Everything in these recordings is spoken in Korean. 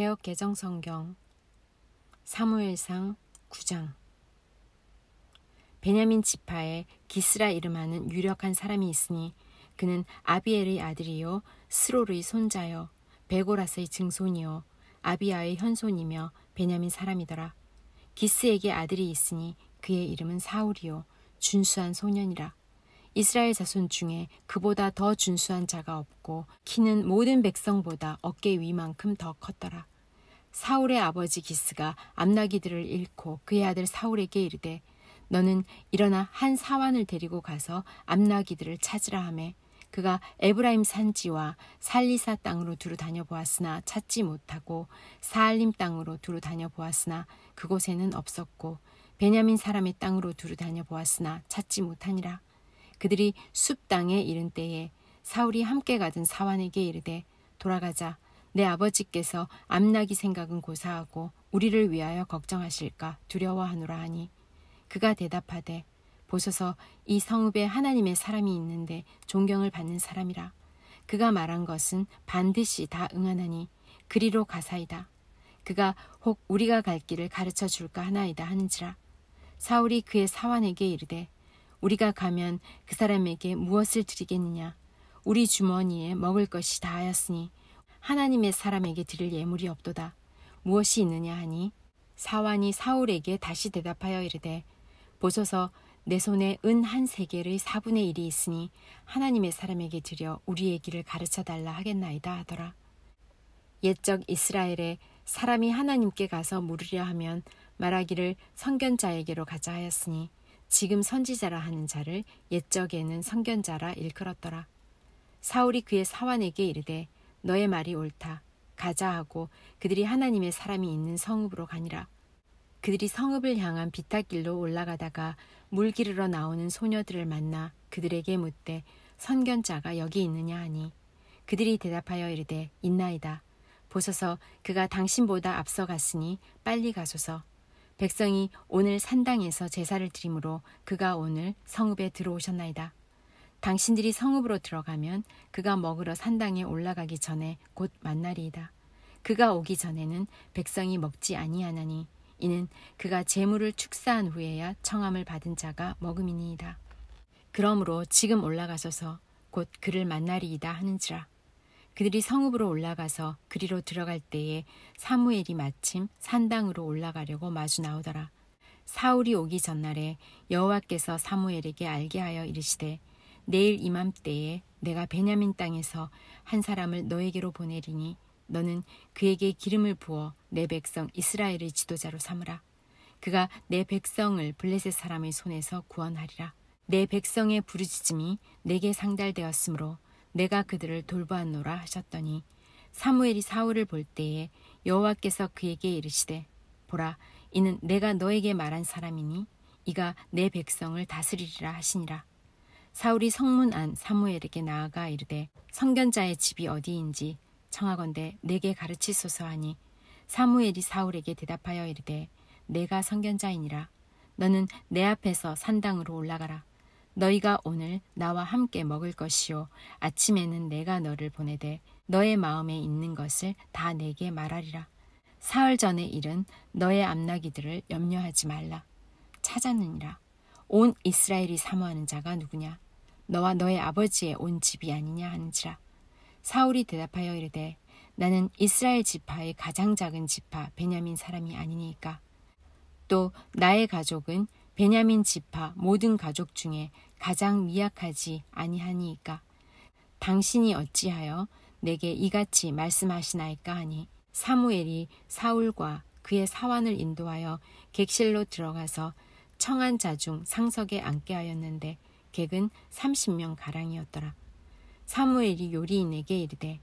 개혁 개정 성경 사무엘상 9장 베냐민 지파에 기스라 이름하는 유력한 사람이 있으니 그는 아비엘의 아들이요 스롤의 손자요 베고라스의 증손이요 아비아의 현손이며 베냐민 사람이더라 기스에게 아들이 있으니 그의 이름은 사울이요 준수한 소년이라 이스라엘 자손 중에 그보다 더 준수한 자가 없고 키는 모든 백성보다 어깨 위만큼 더 컸더라. 사울의 아버지 기스가 암나기들을 잃고 그의 아들 사울에게 이르되 너는 일어나 한 사환을 데리고 가서 암나기들을 찾으라 하매 그가 에브라임 산지와 살리사 땅으로 두루 다녀보았으나 찾지 못하고 사알림 땅으로 두루 다녀보았으나 그곳에는 없었고 베냐민 사람의 땅으로 두루 다녀보았으나 찾지 못하니라. 그들이 숲 땅에 이른 때에 사울이 함께 가던 사환에게 이르되 돌아가자 내 아버지께서 암나기 생각은 고사하고 우리를 위하여 걱정하실까 두려워하노라 하니 그가 대답하되 보소서 이 성읍에 하나님의 사람이 있는데 존경을 받는 사람이라 그가 말한 것은 반드시 다 응하나니 그리로 가사이다 그가 혹 우리가 갈 길을 가르쳐 줄까 하나이다 하는지라 사울이 그의 사환에게 이르되 우리가 가면 그 사람에게 무엇을 드리겠느냐? 우리 주머니에 먹을 것이 다하였으니 하나님의 사람에게 드릴 예물이 없도다. 무엇이 있느냐 하니 사완이 사울에게 다시 대답하여 이르되 보소서 내 손에 은 한세계의 사분의 일이 있으니 하나님의 사람에게 드려 우리의 길을 가르쳐 달라 하겠나이다 하더라. 옛적 이스라엘에 사람이 하나님께 가서 물으려 하면 말하기를 선견자에게로 가자 하였으니 지금 선지자라 하는 자를 옛적에는 선견자라 일컬었더라. 사울이 그의 사환에게 이르되 너의 말이 옳다. 가자 하고 그들이 하나님의 사람이 있는 성읍으로 가니라. 그들이 성읍을 향한 비탈길로 올라가다가 물 기르러 나오는 소녀들을 만나 그들에게 묻되 선견자가 여기 있느냐 하니 그들이 대답하여 이르되 있나이다. 보소서 그가 당신보다 앞서 갔으니 빨리 가소서 백성이 오늘 산당에서 제사를 드림으로 그가 오늘 성읍에 들어오셨나이다. 당신들이 성읍으로 들어가면 그가 먹으러 산당에 올라가기 전에 곧 만날이이다. 그가 오기 전에는 백성이 먹지 아니하나니 이는 그가 재물을 축사한 후에야 청함을 받은 자가 먹음이니이다. 그러므로 지금 올라가셔서 곧 그를 만날이이다 하는지라. 그들이 성읍으로 올라가서 그리로 들어갈 때에 사무엘이 마침 산당으로 올라가려고 마주 나오더라. 사울이 오기 전날에 여호와께서 사무엘에게 알게 하여 이르시되 내일 이맘때에 내가 베냐민 땅에서 한 사람을 너에게로 보내리니 너는 그에게 기름을 부어 내 백성 이스라엘의 지도자로 삼으라. 그가 내 백성을 블레셋 사람의 손에서 구원하리라. 내 백성의 부르짖음이 내게 상달되었으므로 내가 그들을 돌보았노라 하셨더니 사무엘이 사울을 볼 때에 여호와께서 그에게 이르시되 보라 이는 내가 너에게 말한 사람이니 이가 내 백성을 다스리리라 하시니라 사울이 성문 안 사무엘에게 나아가 이르되 성견자의 집이 어디인지 청하건대 내게 가르치소서 하니 사무엘이 사울에게 대답하여 이르되 내가 성견자이니라 너는 내 앞에서 산당으로 올라가라 너희가 오늘 나와 함께 먹을 것이요 아침에는 내가 너를 보내되 너의 마음에 있는 것을 다 내게 말하리라. 사흘 전의 일은 너의 암나기들을 염려하지 말라. 찾았느니라온 이스라엘이 사모하는 자가 누구냐? 너와 너의 아버지의 온 집이 아니냐 하는지라. 사울이 대답하여 이르되 나는 이스라엘 지파의 가장 작은 지파 베냐민 사람이 아니니까. 또 나의 가족은 베냐민 지파 모든 가족 중에 가장 미약하지 아니하니이까 당신이 어찌하여 내게 이같이 말씀하시나이까 하니 사무엘이 사울과 그의 사환을 인도하여 객실로 들어가서 청한 자 중 상석에 앉게 하였는데 객은 30명 가량이었더라. 사무엘이 요리인에게 이르되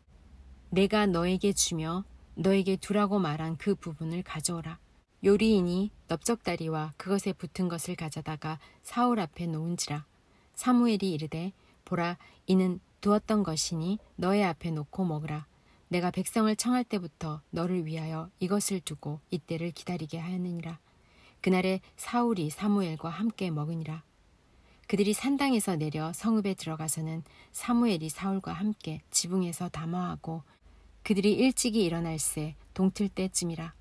내가 너에게 주며 너에게 두라고 말한 그 부분을 가져오라. 요리인이 넓적다리와 그것에 붙은 것을 가져다가 사울 앞에 놓은지라 사무엘이 이르되 보라 이는 두었던 것이니 너의 앞에 놓고 먹으라 내가 백성을 청할 때부터 너를 위하여 이것을 두고 이때를 기다리게 하였느니라 그날에 사울이 사무엘과 함께 먹으니라 그들이 산당에서 내려 성읍에 들어가서는 사무엘이 사울과 함께 지붕에서 담화하고 그들이 일찍이 일어날새 동틀 때쯤이라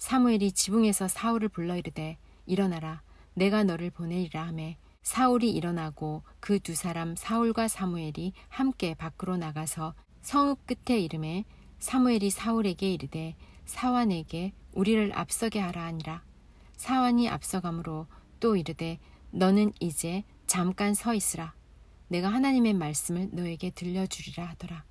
사무엘이 지붕에서 사울을 불러 이르되 일어나라 내가 너를 보내리라 하매 사울이 일어나고 그 두 사람 사울과 사무엘이 함께 밖으로 나가서 성읍 끝에 이름에 사무엘이 사울에게 이르되 사환에게 우리를 앞서게 하라 하니라 사환이 앞서가므로 또 이르되 너는 이제 잠깐 서 있으라 내가 하나님의 말씀을 너에게 들려주리라 하더라